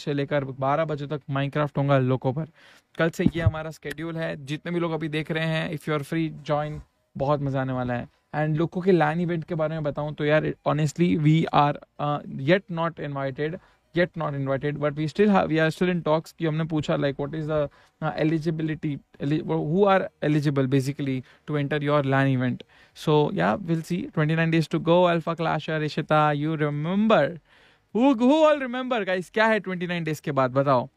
से लेकर 12 बजे तक माइनक्राफ्ट होगा लोगों पर कल से ये हमारा स्केड्यूल है जितने भी लोग अभी देख रहे हैं if you are free join बहुत मज़ा आने वाला है एंड लोगों के लैन इवेंट के बारे में बताऊँ तो यार honestly we are yet not invited yet not invited but we still we are still in talks कि हमने पूछा like what is the eligibility who are eligible basically to enter your clan event so yeah will see twenty nine days to go alpha clash you remember who all remember guys क्या है 29 days के बाद बताओ